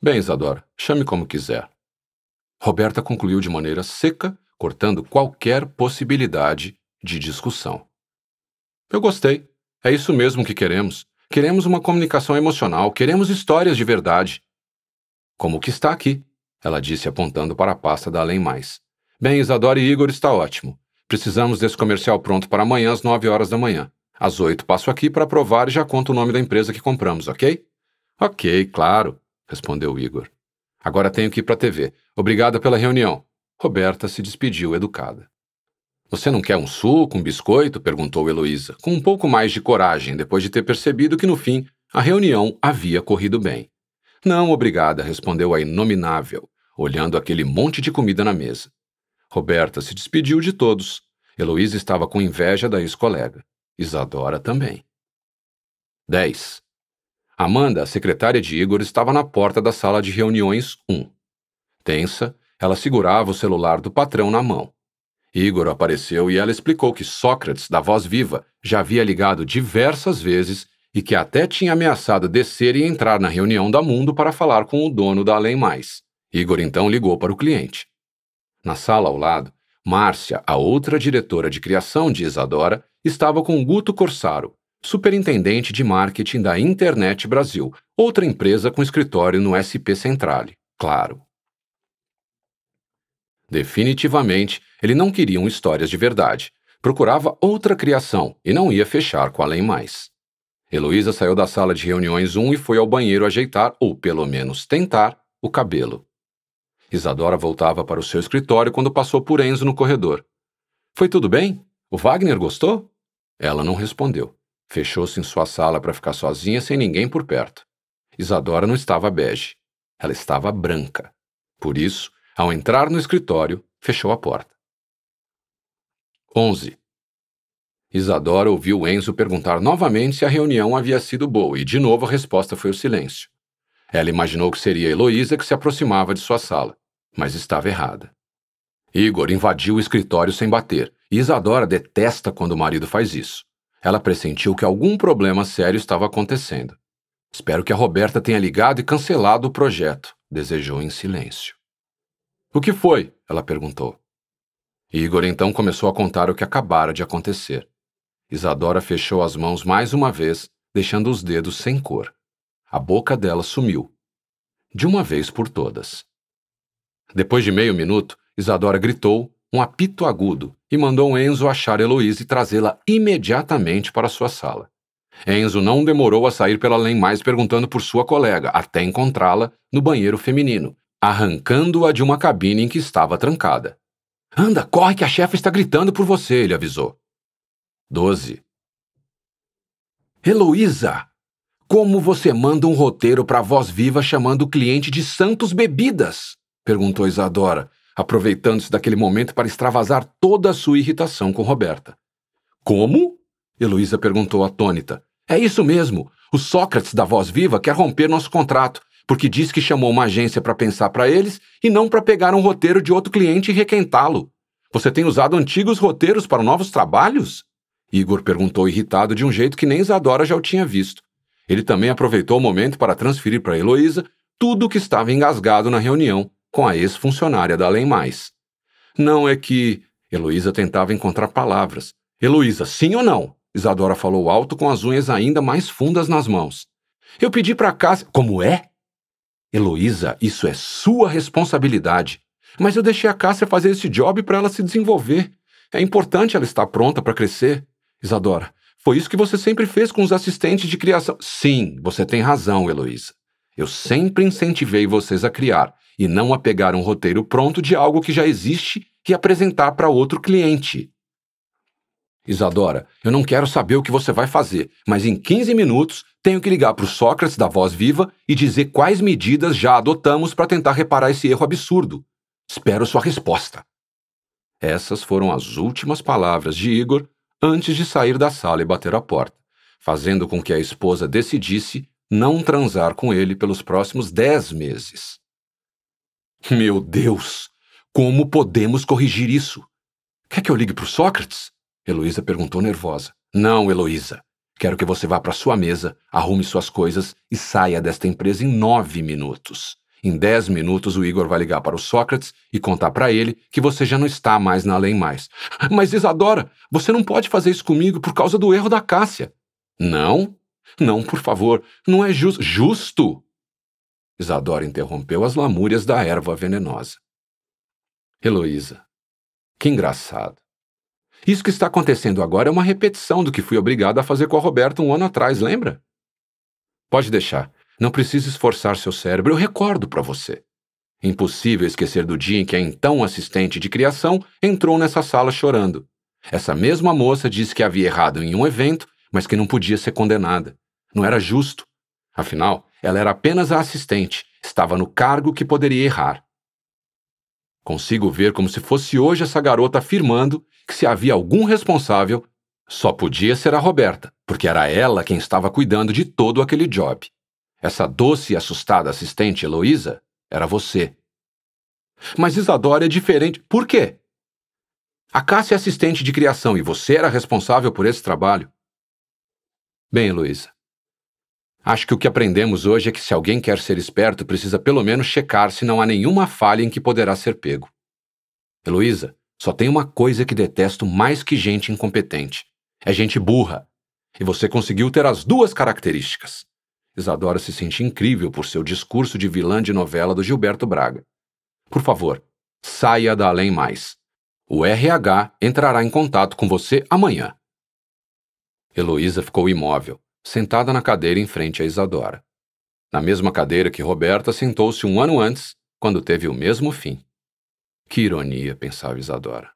Bem, Isadora, chame como quiser. Roberta concluiu de maneira seca, cortando qualquer possibilidade de discussão. Eu gostei. É isso mesmo que queremos. Queremos uma comunicação emocional, queremos histórias de verdade. Como o que está aqui, ela disse apontando para a pasta da Além Mais. Bem, Isadora e Igor está ótimo. Precisamos desse comercial pronto para amanhã às 9 horas da manhã. Às oito passo aqui para provar e já conto o nome da empresa que compramos, ok? Ok, claro, respondeu Igor. Agora tenho que ir para a TV. Obrigada pela reunião. Roberta se despediu educada. Você não quer um suco, um biscoito? perguntou Heloísa, com um pouco mais de coragem, depois de ter percebido que, no fim, a reunião havia corrido bem. Não, obrigada, respondeu a inominável, olhando aquele monte de comida na mesa. Roberta se despediu de todos. Heloísa estava com inveja da ex-colega. Isadora também. 10. Amanda, a secretária de Igor, estava na porta da sala de reuniões 1. Tensa, ela segurava o celular do patrão na mão. Igor apareceu e ela explicou que Sócrates, da voz viva, já havia ligado diversas vezes e que até tinha ameaçado descer e entrar na reunião da Mundo para falar com o dono da Além Mais. Igor então ligou para o cliente. Na sala ao lado, Márcia, a outra diretora de criação de Isadora, estava com Guto Corsaro, superintendente de marketing da Internet Brasil, outra empresa com escritório no SP Centrale, claro. Definitivamente, ele não queria um histórias de verdade. Procurava outra criação e não ia fechar com além mais. Heloísa saiu da sala de reuniões 1 e foi ao banheiro ajeitar, ou pelo menos tentar, o cabelo. Isadora voltava para o seu escritório quando passou por Enzo no corredor. Foi tudo bem? O Wagner gostou? Ela não respondeu. Fechou-se em sua sala para ficar sozinha sem ninguém por perto. Isadora não estava bege, ela estava branca. Por isso, ao entrar no escritório, fechou a porta. 11. Isadora ouviu Enzo perguntar novamente se a reunião havia sido boa e de novo a resposta foi o silêncio. Ela imaginou que seria Heloísa que se aproximava de sua sala, mas estava errada. Igor invadiu o escritório sem bater, e Isadora detesta quando o marido faz isso. Ela pressentiu que algum problema sério estava acontecendo. Espero que a Roberta tenha ligado e cancelado o projeto, desejou em silêncio. O que foi? ela perguntou. Igor então começou a contar o que acabara de acontecer. Isadora fechou as mãos mais uma vez, deixando os dedos sem cor. A boca dela sumiu. De uma vez por todas. Depois de meio minuto, Isadora gritou um apito agudo e mandou Enzo achar Heloísa e trazê-la imediatamente para sua sala. Enzo não demorou a sair pela além mais perguntando por sua colega, até encontrá-la no banheiro feminino, arrancando-a de uma cabine em que estava trancada. Anda, corre que a chefa está gritando por você, ele avisou. 12. Heloísa, como você manda um roteiro para voz viva chamando o cliente de Santos Bebidas? perguntou Isadora, aproveitando-se daquele momento para extravasar toda a sua irritação com Roberta. Como? Heloísa perguntou atônita. É isso mesmo. O Sócrates da Voz Viva quer romper nosso contrato, porque diz que chamou uma agência para pensar para eles e não para pegar um roteiro de outro cliente e requentá-lo. Você tem usado antigos roteiros para novos trabalhos? Igor perguntou irritado de um jeito que nem Isadora já o tinha visto. Ele também aproveitou o momento para transferir para Heloísa tudo o que estava engasgado na reunião com a ex-funcionária da Além Mais. Não é que. Heloísa tentava encontrar palavras. Heloísa, sim ou não? Isadora falou alto, com as unhas ainda mais fundas nas mãos. Eu pedi para casa. Como é? Heloísa, isso é sua responsabilidade. Mas eu deixei a Cássia fazer esse job para ela se desenvolver. É importante ela estar pronta para crescer. Isadora, foi isso que você sempre fez com os assistentes de criação. Sim, você tem razão, Heloísa. Eu sempre incentivei vocês a criar, e não a pegar um roteiro pronto de algo que já existe e apresentar para outro cliente. Isadora, eu não quero saber o que você vai fazer, mas em 15 minutos tenho que ligar para o Sócrates da Voz Viva e dizer quais medidas já adotamos para tentar reparar esse erro absurdo. Espero sua resposta. Essas foram as últimas palavras de Igor antes de sair da sala e bater a porta, fazendo com que a esposa decidisse não transar com ele pelos próximos dez meses. Meu Deus! Como podemos corrigir isso? Quer que eu ligue para o Sócrates? Heloísa perguntou nervosa. Não, Heloísa. Quero que você vá para sua mesa, arrume suas coisas e saia desta empresa em nove minutos. Em dez minutos, o Igor vai ligar para o Sócrates e contar para ele que você já não está mais na Além Mais. Mas, Isadora, você não pode fazer isso comigo por causa do erro da Cássia. Não? Não, por favor. Não é justo. Justo? Isadora interrompeu as lamúrias da erva venenosa. Heloísa, que engraçado. Isso que está acontecendo agora é uma repetição do que fui obrigado a fazer com a Roberta um ano atrás, lembra? Pode deixar. Não precisa esforçar seu cérebro, eu recordo para você. Impossível esquecer do dia em que a então assistente de criação entrou nessa sala chorando. Essa mesma moça disse que havia errado em um evento, mas que não podia ser condenada. Não era justo. Afinal, ela era apenas a assistente, estava no cargo que poderia errar. Consigo ver como se fosse hoje essa garota afirmando que se havia algum responsável, só podia ser a Roberta, porque era ela quem estava cuidando de todo aquele job. Essa doce e assustada assistente, Heloísa, era você. Mas Isadora é diferente. Por quê? A Cássia é assistente de criação e você era responsável por esse trabalho. Bem, Heloísa, Acho que o que aprendemos hoje é que se alguém quer ser esperto, precisa pelo menos checar se não há nenhuma falha em que poderá ser pego. Heloísa, só tem uma coisa que detesto mais que gente incompetente: é gente burra. E você conseguiu ter as duas características. Isadora se sente incrível por seu discurso de vilã de novela do Gilberto Braga. Por favor, saia da Além Mais. O RH entrará em contato com você amanhã. Heloísa ficou imóvel sentada na cadeira em frente a Isadora. Na mesma cadeira que Roberta sentou-se um ano antes, quando teve o mesmo fim. Que ironia, pensava Isadora.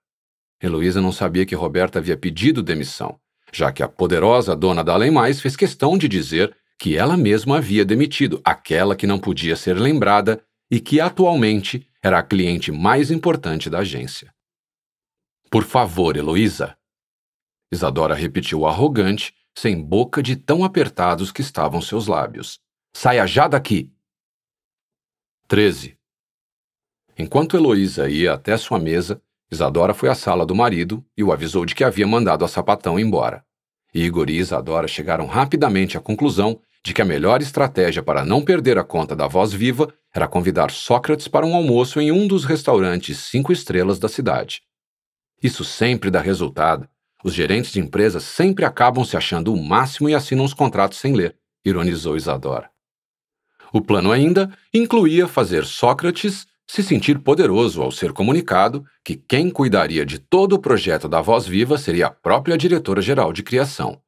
Heloísa não sabia que Roberta havia pedido demissão, já que a poderosa dona da Além Mais fez questão de dizer que ela mesma havia demitido aquela que não podia ser lembrada e que atualmente era a cliente mais importante da agência. Por favor, Heloísa! Isadora repetiu arrogante sem boca de tão apertados que estavam seus lábios. Saia já daqui! 13. Enquanto Heloísa ia até sua mesa, Isadora foi à sala do marido e o avisou de que havia mandado a sapatão embora. Igor e Isadora chegaram rapidamente à conclusão de que a melhor estratégia para não perder a conta da voz viva era convidar Sócrates para um almoço em um dos restaurantes cinco estrelas da cidade. Isso sempre dá resultado, os gerentes de empresas sempre acabam se achando o máximo e assinam os contratos sem ler, ironizou Isadora. O plano ainda incluía fazer Sócrates se sentir poderoso ao ser comunicado que quem cuidaria de todo o projeto da Voz Viva seria a própria diretora-geral de criação.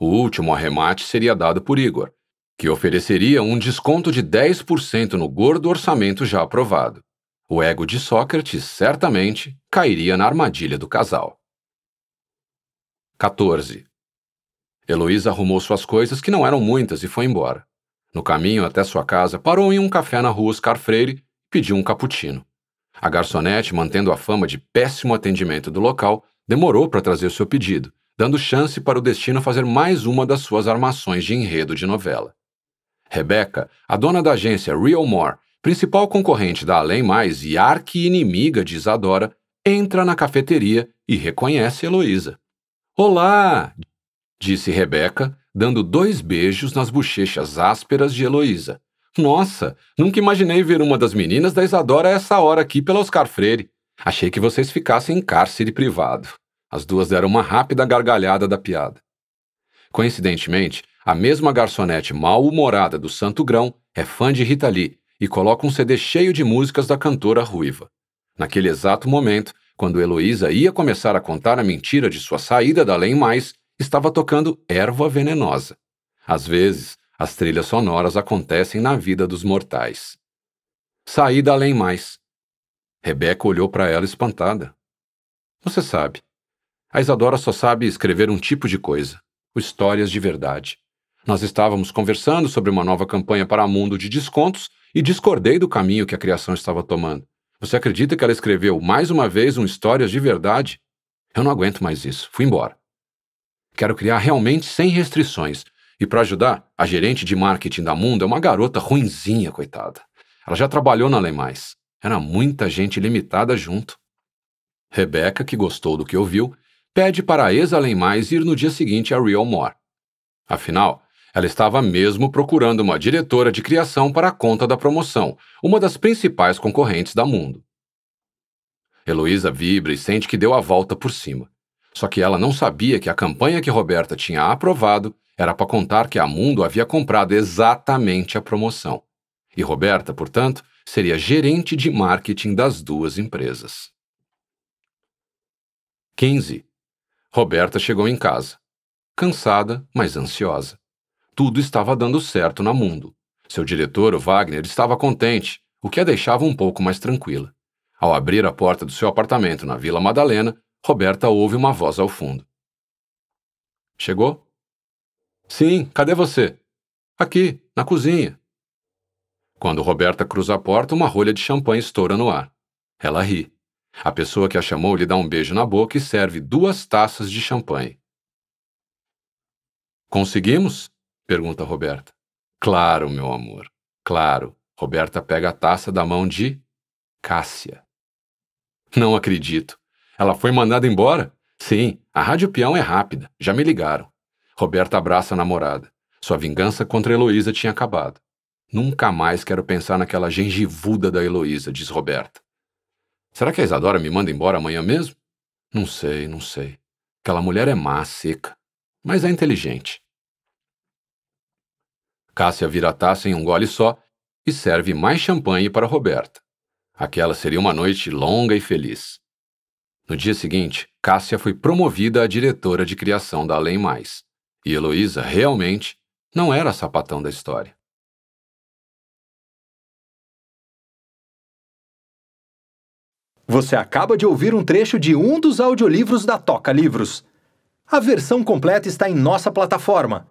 O último arremate seria dado por Igor, que ofereceria um desconto de 10% no gordo orçamento já aprovado. O ego de Sócrates certamente cairia na armadilha do casal. 14. Heloísa arrumou suas coisas, que não eram muitas, e foi embora. No caminho até sua casa, parou em um café na rua Oscar Freire e pediu um cappuccino. A garçonete, mantendo a fama de péssimo atendimento do local, demorou para trazer seu pedido, dando chance para o destino fazer mais uma das suas armações de enredo de novela. Rebeca, a dona da agência Real More, principal concorrente da Além Mais e arqui-inimiga de Isadora, entra na cafeteria e reconhece Heloísa. Olá! disse Rebeca, dando dois beijos nas bochechas ásperas de Heloísa. Nossa, nunca imaginei ver uma das meninas da Isadora a essa hora aqui pela Oscar Freire. Achei que vocês ficassem em cárcere privado. As duas deram uma rápida gargalhada da piada. Coincidentemente, a mesma garçonete mal-humorada do Santo Grão é fã de Rita Lee e coloca um CD cheio de músicas da cantora ruiva. Naquele exato momento, quando Heloísa ia começar a contar a mentira de sua saída da Além Mais, estava tocando erva venenosa. Às vezes, as trilhas sonoras acontecem na vida dos mortais. Saí da Além Mais. Rebeca olhou para ela espantada. Você sabe. A Isadora só sabe escrever um tipo de coisa, histórias de verdade. Nós estávamos conversando sobre uma nova campanha para Mundo de descontos e discordei do caminho que a criação estava tomando. Você acredita que ela escreveu mais uma vez um Histórias de Verdade? Eu não aguento mais isso. Fui embora. Quero criar realmente sem restrições. E para ajudar, a gerente de marketing da Mundo é uma garota ruinzinha, coitada. Ela já trabalhou na Mais. Era muita gente limitada junto. Rebeca, que gostou do que ouviu, pede para a ex Mais ir no dia seguinte a Real More. Afinal, ela estava mesmo procurando uma diretora de criação para a conta da promoção, uma das principais concorrentes da Mundo. Heloísa vibra e sente que deu a volta por cima. Só que ela não sabia que a campanha que Roberta tinha aprovado era para contar que a Mundo havia comprado exatamente a promoção. E Roberta, portanto, seria gerente de marketing das duas empresas. 15. Roberta chegou em casa, cansada, mas ansiosa tudo estava dando certo na mundo. Seu diretor, o Wagner, estava contente, o que a deixava um pouco mais tranquila. Ao abrir a porta do seu apartamento na Vila Madalena, Roberta ouve uma voz ao fundo. Chegou? Sim, cadê você? Aqui, na cozinha. Quando Roberta cruza a porta, uma rolha de champanhe estoura no ar. Ela ri. A pessoa que a chamou lhe dá um beijo na boca e serve duas taças de champanhe. Conseguimos? Pergunta Roberta. Claro, meu amor, claro. Roberta pega a taça da mão de Cássia. Não acredito. Ela foi mandada embora? Sim, a Rádio Peão é rápida. Já me ligaram. Roberta abraça a namorada. Sua vingança contra Heloísa tinha acabado. Nunca mais quero pensar naquela gengivuda da Heloísa, diz Roberta. Será que a Isadora me manda embora amanhã mesmo? Não sei, não sei. Aquela mulher é má, seca, mas é inteligente. Cássia vira a taça em um gole só e serve mais champanhe para Roberta. Aquela seria uma noite longa e feliz. No dia seguinte, Cássia foi promovida a diretora de criação da Além Mais. E Heloísa realmente não era a sapatão da história. Você acaba de ouvir um trecho de um dos audiolivros da Toca Livros. A versão completa está em nossa plataforma